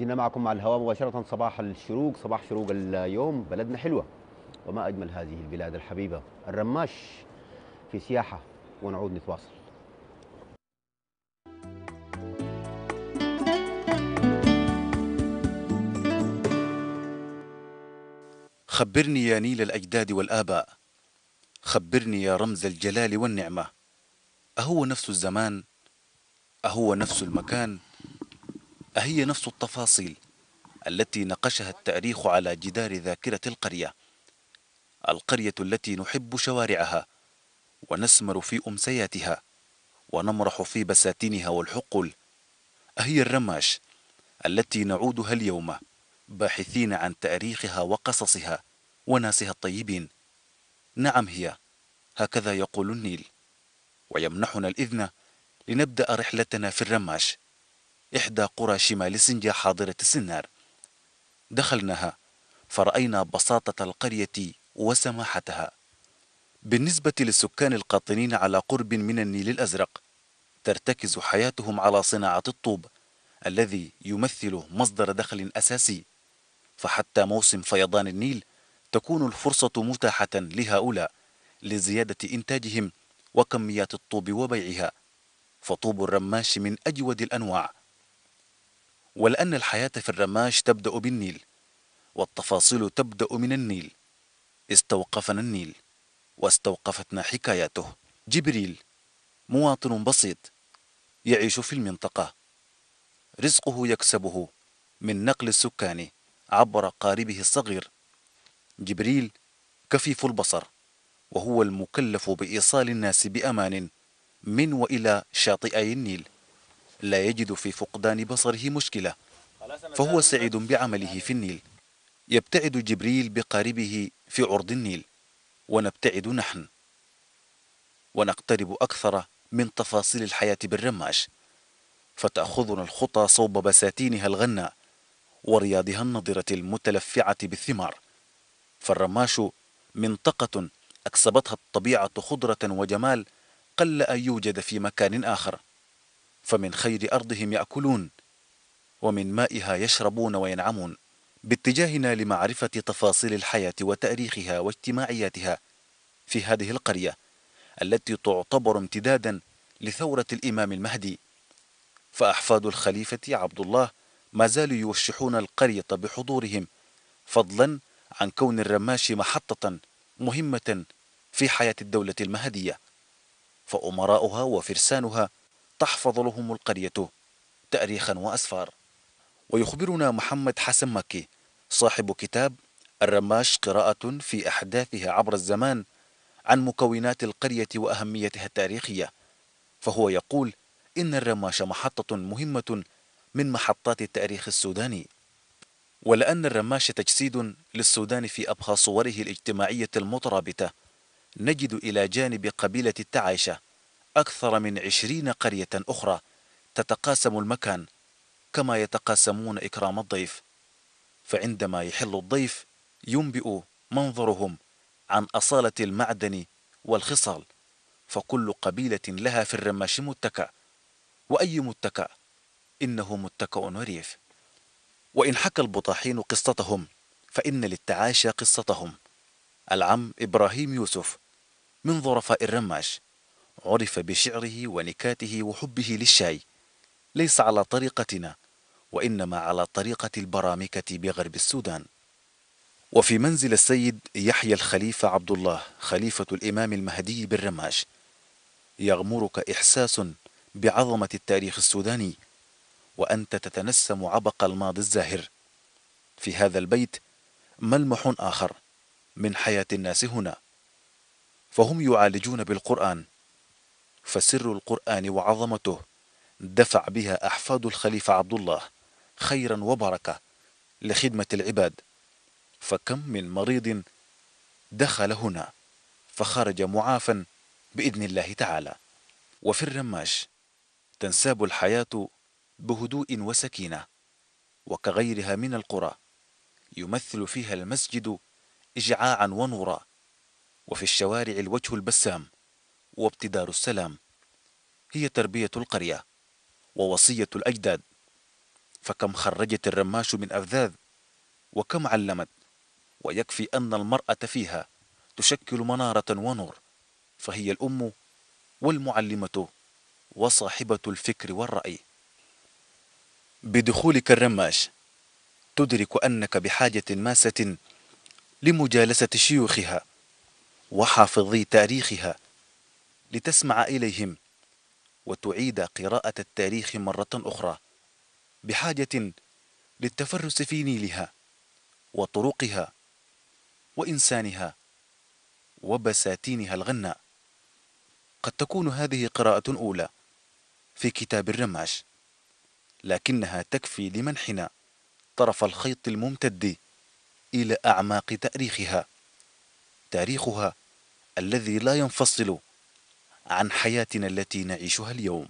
جينا معكم على الهواء مباشرة صباح الشروق صباح شروق اليوم بلدنا حلوة وما أجمل هذه البلاد الحبيبة الرماش في سياحة ونعود نتواصل خبرني يا نيل الأجداد والآباء خبرني يا رمز الجلال والنعمة أهو نفس الزمان أهو نفس المكان أهي نفس التفاصيل التي نقشها التاريخ على جدار ذاكرة القرية القرية التي نحب شوارعها ونسمر في أمسياتها ونمرح في بساتينها والحقل أهي الرماش التي نعودها اليوم باحثين عن تاريخها وقصصها وناسها الطيبين نعم هي هكذا يقول النيل ويمنحنا الإذن لنبدأ رحلتنا في الرماش إحدى قرى شمال سنجا حاضرة السنار دخلناها فرأينا بساطة القرية وسماحتها بالنسبة للسكان القاطنين على قرب من النيل الأزرق ترتكز حياتهم على صناعة الطوب الذي يمثل مصدر دخل أساسي فحتى موسم فيضان النيل تكون الفرصة متاحة لهؤلاء لزيادة إنتاجهم وكميات الطوب وبيعها فطوب الرماش من أجود الأنواع ولأن الحياة في الرماش تبدأ بالنيل والتفاصيل تبدأ من النيل استوقفنا النيل واستوقفتنا حكاياته جبريل مواطن بسيط يعيش في المنطقة رزقه يكسبه من نقل السكان عبر قاربه الصغير جبريل كفيف البصر وهو المكلف بإيصال الناس بأمان من وإلى شاطئي النيل لا يجد في فقدان بصره مشكلة فهو سعيد بعمله في النيل يبتعد جبريل بقاربه في عرض النيل ونبتعد نحن ونقترب أكثر من تفاصيل الحياة بالرماش فتأخذنا الخطى صوب بساتينها الغناء ورياضها النضرة المتلفعة بالثمار فالرماش منطقة أكسبتها الطبيعة خضرة وجمال قل أن يوجد في مكان آخر فمن خير أرضهم يأكلون ومن مائها يشربون وينعمون باتجاهنا لمعرفة تفاصيل الحياة وتاريخها واجتماعياتها في هذه القرية التي تعتبر امتدادا لثورة الإمام المهدي فأحفاد الخليفة عبد الله ما زالوا يوشحون القرية بحضورهم فضلا عن كون الرماش محطة مهمة في حياة الدولة المهدية فأمراؤها وفرسانها تحفظ لهم القرية تأريخا وأسفار ويخبرنا محمد حسن مكي صاحب كتاب الرماش قراءة في أحداثها عبر الزمان عن مكونات القرية وأهميتها التاريخية فهو يقول إن الرماش محطة مهمة من محطات التاريخ السوداني ولأن الرماش تجسيد للسودان في أبخى صوره الاجتماعية المترابطة نجد إلى جانب قبيلة التعايشة أكثر من عشرين قرية أخرى تتقاسم المكان كما يتقاسمون إكرام الضيف فعندما يحل الضيف ينبئ منظرهم عن أصالة المعدن والخصال فكل قبيلة لها في الرماش متكأ وأي متكأ إنه متكأ وريف وإن حكى البطاحين قصتهم فإن للتعاشى قصتهم العم إبراهيم يوسف من ظرفاء الرماش عرف بشعره ونكاته وحبه للشاي ليس على طريقتنا وإنما على طريقة البرامكة بغرب السودان وفي منزل السيد يحيى الخليفة عبد الله خليفة الإمام المهدي بالرماش يغمرك إحساس بعظمة التاريخ السوداني وأنت تتنسم عبق الماضي الزاهر في هذا البيت ملمح آخر من حياة الناس هنا فهم يعالجون بالقرآن فسر القرآن وعظمته دفع بها أحفاد الخليفة عبد الله خيرا وبركة لخدمة العباد فكم من مريض دخل هنا فخرج معافا بإذن الله تعالى وفي الرماش تنساب الحياة بهدوء وسكينة وكغيرها من القرى يمثل فيها المسجد إجعاعا ونورا وفي الشوارع الوجه البسام وابتدار السلام هي تربية القرية ووصية الأجداد فكم خرجت الرماش من أفذاذ وكم علمت ويكفي أن المرأة فيها تشكل منارة ونور فهي الأم والمعلمة وصاحبة الفكر والرأي بدخولك الرماش تدرك أنك بحاجة ماسة لمجالسة شيوخها وحافظي تاريخها لتسمع إليهم وتعيد قراءة التاريخ مرة أخرى بحاجة للتفرس في نيلها وطرقها وإنسانها وبساتينها الغناء قد تكون هذه قراءة أولى في كتاب الرماش لكنها تكفي لمنحنا طرف الخيط الممتد إلى أعماق تاريخها تاريخها الذي لا ينفصل عن حياتنا التي نعيشها اليوم